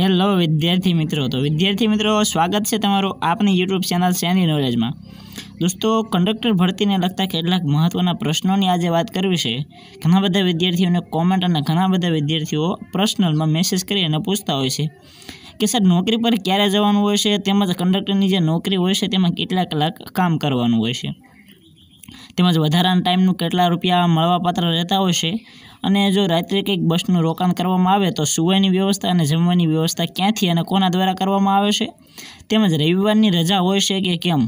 hello વિદ્યાર્થી મિત્રો તો વિદ્યાર્થી મિત્રો સ્વાગત છે તમારું આપની યુટ્યુબ ચેનલ શેની નોલેજમાં દોસ્તો કંડક્ટર ભરતીને લગતા કેટલાક મહત્ત્વના પ્રશ્નોની આજે વાત કરવી છે ઘણા બધા વિદ્યાર્થીઓને કોમેન્ટ અને ઘણા બધા વિદ્યાર્થીઓ પર્સનલમાં મેસેજ કરી અને પૂછતા હોય છે કે સર નોકરી પર ક્યારે જવાનું હોય છે તેમજ કંડક્ટરની જે નોકરી હોય છે તેમાં કેટલા કલાક કામ કરવાનું હોય છે તેમજ વધારાના ટાઈમનું કેટલા રૂપિયા મળવાપાત્ર રહેતા હોય છે અને જો રાત્રે કંઈક બસનું રોકાણ કરવામાં આવે તો સુવાની વ્યવસ્થા અને જમવાની વ્યવસ્થા ક્યાંથી અને કોના દ્વારા કરવામાં આવે છે તેમજ રવિવારની રજા હોય છે કે કેમ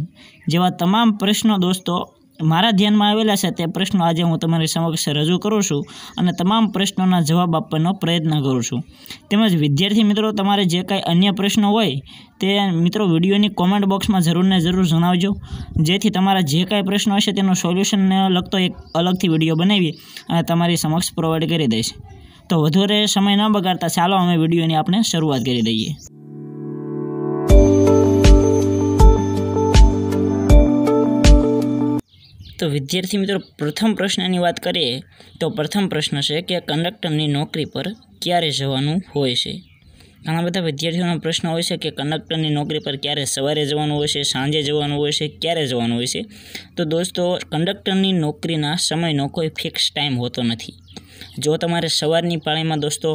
જેવા તમામ પ્રશ્નો દોસ્તો મારા ધ્યાનમાં આવેલા છે તે પ્રશ્નો આજે હું તમારી સમક્ષ રજૂ કરું છું અને તમામ પ્રશ્નોના જવાબ આપવાનો પ્રયત્ન કરું છું તેમજ વિદ્યાર્થી મિત્રો તમારે જે કાંઈ અન્ય પ્રશ્નો હોય તે મિત્રો વિડીયોની કોમેન્ટ બોક્સમાં જરૂર ને જરૂર જણાવજો જેથી તમારા જે કાંઈ પ્રશ્નો હશે તેનો સોલ્યુશનને લગતો એક અલગથી વિડીયો બનાવી અને તમારી સમક્ષ પ્રોવાઈડ કરી દઈશ તો વધારે સમય ન બગાડતા ચાલો અમે વિડીયોની આપણે શરૂઆત કરી દઈએ તો વિદ્યાર્થી મિત્રો પ્રથમ પ્રશ્નની વાત કરીએ તો પ્રથમ પ્રશ્ન છે કે કંડક્ટરની નોકરી પર ક્યારે જવાનું હોય છે ઘણા બધા વિદ્યાર્થીઓનો પ્રશ્ન હોય છે કે કંડક્ટરની નોકરી પર ક્યારે સવારે જવાનું હોય છે સાંજે જવાનું હોય છે ક્યારે જવાનું હોય છે તો દોસ્તો કંડક્ટરની નોકરીના સમયનો કોઈ ફિક્સ ટાઈમ હોતો નથી જો તમારે સવારની પાળીમાં દોસ્તો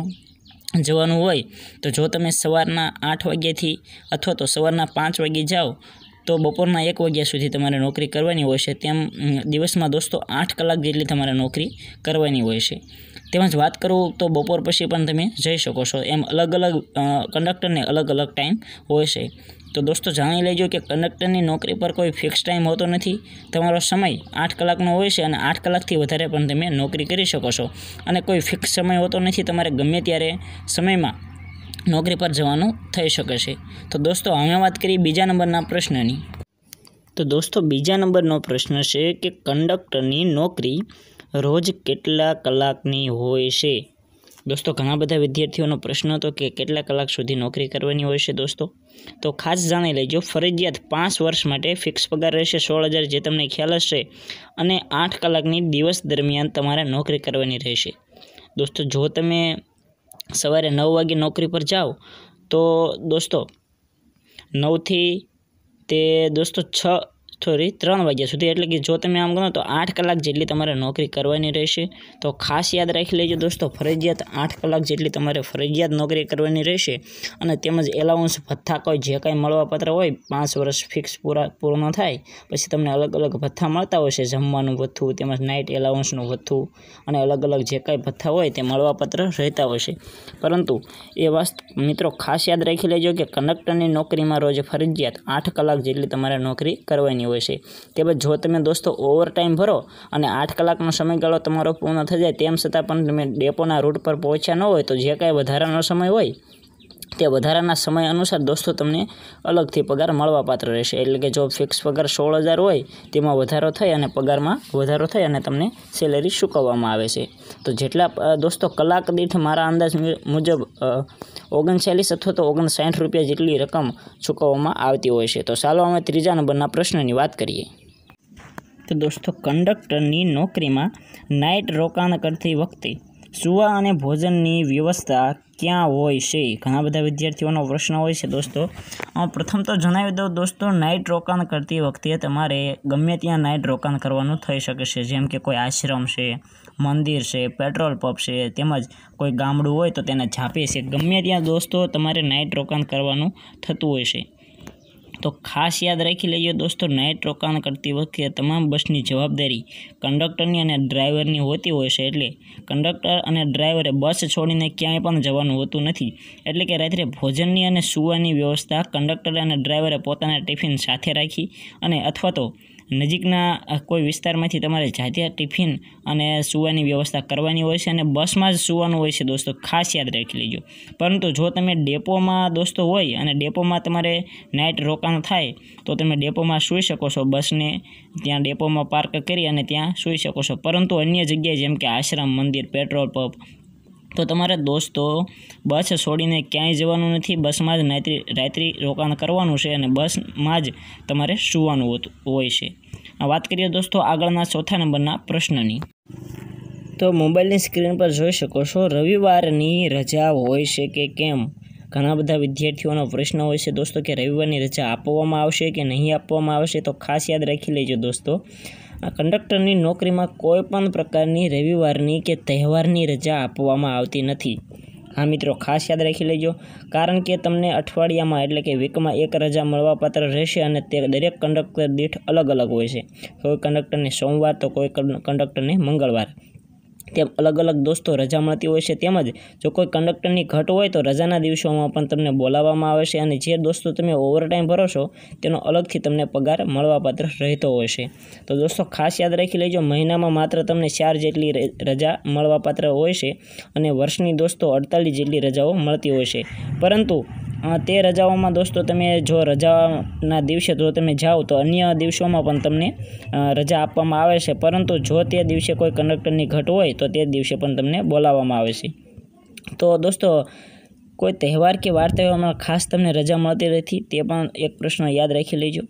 જવાનું હોય તો જો તમે સવારના આઠ વાગ્યાથી અથવા તો સવારના પાંચ વાગ્યે જાઓ તો બપોરના એક વાગ્યા સુધી તમારે નોકરી કરવાની હોય છે તેમ દિવસમાં દોસ્તો આઠ કલાક જેટલી તમારે નોકરી કરવાની હોય છે તેમજ વાત કરું તો બપોર પછી પણ તમે જઈ શકો છો એમ અલગ અલગ કંડક્ટરને અલગ અલગ ટાઈમ હોય છે તો દોસ્તો જાણી લેજો કે કંડક્ટરની નોકરી પર કોઈ ફિક્સ ટાઈમ હોતો નથી તમારો સમય આઠ કલાકનો હોય છે અને આઠ કલાકથી વધારે પણ તમે નોકરી કરી શકો છો અને કોઈ ફિક્સ સમય હોતો નથી તમારે ગમે ત્યારે સમયમાં નોકરી પર જવાનું થઈ શકે છે તો દોસ્તો હવે વાત કરીએ બીજા નંબરના પ્રશ્નની તો દોસ્તો બીજા નંબરનો પ્રશ્ન છે કે કંડક્ટરની નોકરી રોજ કેટલા કલાકની હોય છે દોસ્તો ઘણા બધા વિદ્યાર્થીઓનો પ્રશ્ન હતો કે કેટલા કલાક સુધી નોકરી કરવાની હોય છે દોસ્તો તો ખાસ જાણી લેજો ફરજિયાત પાંચ વર્ષ માટે ફિક્સ પગાર રહેશે સોળ હજાર જે તમને ખ્યાલ હશે અને આઠ કલાકની દિવસ દરમિયાન તમારે નોકરી કરવાની રહેશે દોસ્તો જો તમે સવારે નવ વાગે નોકરી પર જાઓ તો દોસ્તો નવથી તે દોસ્તો છ સોરી ત્રણ વાગ્યા સુધી એટલે કે જો તમે આમ ગણો તો આઠ કલાક જેટલી તમારે નોકરી કરવાની રહેશે તો ખાસ યાદ રાખી લેજો દોસ્તો ફરજિયાત આઠ કલાક જેટલી તમારે ફરજિયાત નોકરી કરવાની રહેશે અને તેમજ એલાઉન્સ ભથ્થા કોઈ જે કાંઈ મળવાપત્ર હોય પાંચ વર્ષ ફિક્સ પૂરા પૂર્ણ થાય પછી તમને અલગ અલગ ભથ્થા મળતા હોય છે જમવાનું ભથ્થું તેમજ નાઇટ એલાઉન્સનું ભથ્થું અને અલગ અલગ જે કાંઈ ભથ્થા હોય તે મળવાપત્ર રહેતા હોય છે પરંતુ એ વસ્તુ મિત્રો ખાસ યાદ રાખી લેજો કે કંડક્ટરની નોકરીમાં રોજ ફરજિયાત આઠ કલાક જેટલી તમારે નોકરી કરવાની હોય છે તેમજ જો તમે દોસ્તો ઓવરટાઈમ ભરો અને આઠ કલાકનો સમયગાળો તમારો પૂર્ણ થઈ જાય તેમ છતાં પણ તમે ડેપોના રૂટ પર પહોંચ્યા ન હોય તો જે કાંઈ વધારાનો સમય હોય તે વધારાના સમય અનુસાર દોસ્તો તમને અલગથી પગાર મળવાપાત્ર રહેશે એટલે કે જો ફિક્સ પગાર સોળ હજાર હોય તેમાં વધારો થાય અને પગારમાં વધારો થાય અને તમને સેલેરી ચૂકવવામાં આવે છે તો જેટલા દોસ્તો કલાક દીઠ મારા અંદાજ મુજબ ઓગણચાલીસ અથવા તો ઓગણસાઠ રૂપિયા જેટલી રકમ ચૂકવવામાં આવતી હોય છે તો ચાલો અમે ત્રીજા નંબરના પ્રશ્નની વાત કરીએ તો દોસ્તો કંડક્ટરની નોકરીમાં નાઇટ રોકાણ કરતી વખતે સુવા અને ભોજનની વ્યવસ્થા ક્યાં હોય છે ઘણા બધા વિદ્યાર્થીઓનો પ્રશ્ન હોય છે દોસ્તો પ્રથમ તો જણાવી દઉં દોસ્તો નાઇટ રોકાણ કરતી વખતે તમારે ગમે ત્યાં નાઇટ રોકાણ કરવાનું થઈ શકે છે જેમ કે કોઈ આશ્રમ છે મંદિર છે પેટ્રોલ પંપ છે તેમજ કોઈ ગામડું હોય તો તેને ઝાંપે છે ગમે ત્યાં દોસ્તો તમારે નાઇટ રોકાણ કરવાનું થતું હોય છે તો ખાસ યાદ રાખી લઈએ દોસ્તો નાઇટ રોકાણ કરતી વખતે તમામ બસની જવાબદારી કંડક્ટરની અને ડ્રાઈવરની હોતી હોય છે એટલે કંડક્ટર અને ડ્રાઈવરે બસ છોડીને ક્યાંય પણ જવાનું હોતું નથી એટલે કે રાત્રે ભોજનની અને સૂવાની વ્યવસ્થા કંડક્ટર અને ડ્રાઈવરે પોતાના ટિફિન સાથે રાખી અને અથવા તો નજીકના કોઈ વિસ્તારમાંથી તમારે જાતે ટિફિન અને સુવાની વ્યવસ્થા કરવાની હોય છે અને બસમાં જ સુવાનું હોય છે દોસ્તો ખાસ યાદ રાખી લેજો પરંતુ જો તમે ડેપોમાં દોસ્તો હોય અને ડેપોમાં તમારે નાઇટ રોકાણ થાય તો તમે ડેપોમાં સૂઈ શકો છો બસને ત્યાં ડેપોમાં પાર્ક કરી અને ત્યાં સૂઈ શકો છો પરંતુ અન્ય જગ્યાએ જેમ કે આશ્રમ મંદિર પેટ્રોલ પંપ તો તમારે દોસ્તો બસ છોડીને ક્યાંય જવાનું નથી બસમાં જ રાત્રિ રાત્રિ રોકાણ કરવાનું છે અને બસમાં જ તમારે સૂવાનું હોય છે વાત કરીએ દોસ્તો આગળના ચોથા નંબરના પ્રશ્નની તો મોબાઈલની સ્ક્રીન પર જોઈ શકો છો રવિવારની રજા હોય છે કે કેમ ઘણા બધા વિદ્યાર્થીઓનો પ્રશ્ન હોય છે દોસ્તો કે રવિવારની રજા આપવામાં આવશે કે નહીં આપવામાં આવશે તો ખાસ યાદ રાખી લેજો દોસ્તો આ કંડક્ટરની નોકરીમાં કોઈ પણ પ્રકારની રવિવારની કે તહેવારની રજા આપવામાં આવતી નથી હા મિત્રો ખાસ યાદ રાખી લેજો કારણ કે તમને અઠવાડિયામાં એટલે કે વીકમાં એક રજા મળવાપાત્ર રહેશે અને તે દરેક કંડક્ટર દીઠ અલગ અલગ હોય છે કોઈ કંડક્ટરને સોમવાર તો કોઈ કંડક્ટરને મંગળવાર તેમ અલગ અલગ દોસ્તો રજા મળતી હોય છે તેમજ જો કોઈ કંડક્ટરની ઘટ હોય તો રજાના દિવસોમાં પણ તમને બોલાવવામાં આવે છે અને જે દોસ્તો તમે ઓવરટાઈમ ભરો છો તેનો અલગથી તમને પગાર મળવાપાત્ર રહેતો હોય છે તો દોસ્તો ખાસ યાદ રાખી લેજો મહિનામાં માત્ર તમને ચાર જેટલી રજા મળવાપાત્ર હોય છે અને વર્ષની દોસ્તો અડતાલીસ જેટલી રજાઓ મળતી હોય છે પરંતુ તે રજાઓમાં દોસ્તો તમે જો રજાના દિવસે જો તમે જાઓ તો અન્ય દિવસોમાં પણ તમને રજા આપવામાં આવે છે પરંતુ જો તે દિવસે કોઈ કંડક્ટરની ઘટ હોય તો તે દિવસે પણ તમને બોલાવવામાં આવે છે તો દોસ્તો કોઈ તહેવાર કે વાર ખાસ તમને રજા મળતી નથી તે પણ એક પ્રશ્ન યાદ રાખી લેજો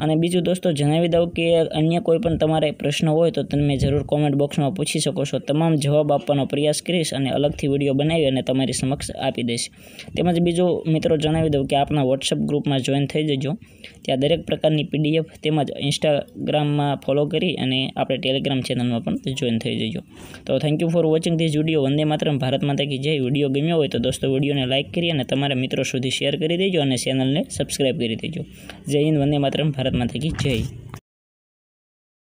અને બીજું દોસ્તો જણાવી દઉં કે અન્ય કોઈ પણ તમારે પ્રશ્ન હોય તો તમે જરૂર કોમેન્ટ બોક્સમાં પૂછી શકો છો તમામ જવાબ આપવાનો પ્રયાસ કરીશ અને અલગથી વિડીયો બનાવી અને તમારી સમક્ષ આપી દઈશ તેમજ બીજું મિત્રો જણાવી દઉં કે આપના વોટ્સઅપ ગ્રુપમાં જોઈન થઈ જજો ત્યાં દરેક પ્રકારની પીડીએફ તેમજ ઇન્સ્ટાગ્રામમાં ફોલો કરી અને આપણે ટેલિગ્રામ ચેનલમાં પણ જોઈન થઈ જજો તો thank you for watching this video વંદે માત્રમ ભારત માતા જે જય વિડીયો ગમ્યો હોય તો દોસ્તો વિડીયોને લાઇક કરી અને તમારા મિત્રો સુધી શેર કરી દેજો અને ચેનલને સબસ્ક્રાઈબ કરી દેજો જય હિન્દ વંદે માત્રમ ભારત ભારત માતા કી